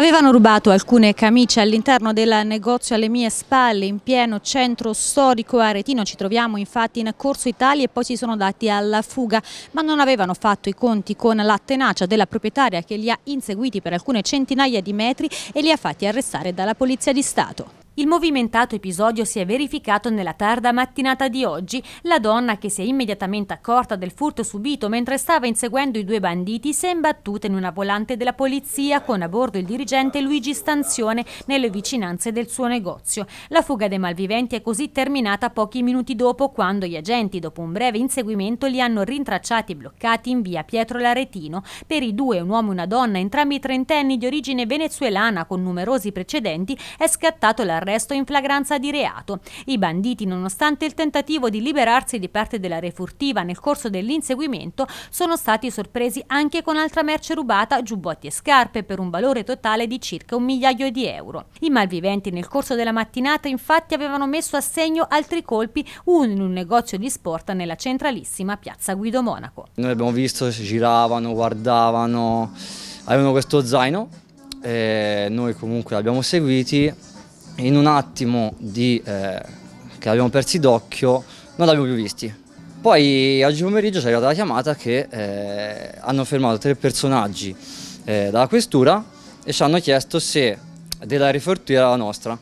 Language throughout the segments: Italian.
Avevano rubato alcune camicie all'interno del negozio alle mie spalle in pieno centro storico aretino. Ci troviamo infatti in Corso Italia e poi si sono dati alla fuga, ma non avevano fatto i conti con la tenacia della proprietaria che li ha inseguiti per alcune centinaia di metri e li ha fatti arrestare dalla Polizia di Stato. Il movimentato episodio si è verificato nella tarda mattinata di oggi. La donna, che si è immediatamente accorta del furto subito mentre stava inseguendo i due banditi, si è imbattuta in una volante della polizia con a bordo il dirigente Luigi Stanzione nelle vicinanze del suo negozio. La fuga dei malviventi è così terminata pochi minuti dopo quando gli agenti, dopo un breve inseguimento, li hanno rintracciati e bloccati in via Pietro Laretino. Per i due, un uomo e una donna, entrambi trentenni di origine venezuelana con numerosi precedenti, è scattato l'arresto arresto in flagranza di reato. I banditi, nonostante il tentativo di liberarsi di parte della refurtiva nel corso dell'inseguimento, sono stati sorpresi anche con altra merce rubata, giubbotti e scarpe, per un valore totale di circa un migliaio di euro. I malviventi nel corso della mattinata infatti avevano messo a segno altri colpi, uno in un negozio di sport nella centralissima piazza Guido Monaco. Noi abbiamo visto, si giravano, guardavano, avevano questo zaino, e noi comunque l'abbiamo seguiti in un attimo di, eh, che abbiamo persi d'occhio non l'abbiamo più visti. Poi oggi pomeriggio ci è arrivata la chiamata che eh, hanno fermato tre personaggi eh, dalla questura e ci hanno chiesto se della rifortura era la nostra.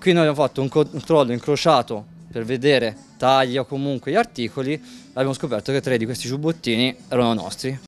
Qui noi abbiamo fatto un controllo incrociato per vedere taglia o comunque gli articoli, e abbiamo scoperto che tre di questi giubbottini erano nostri.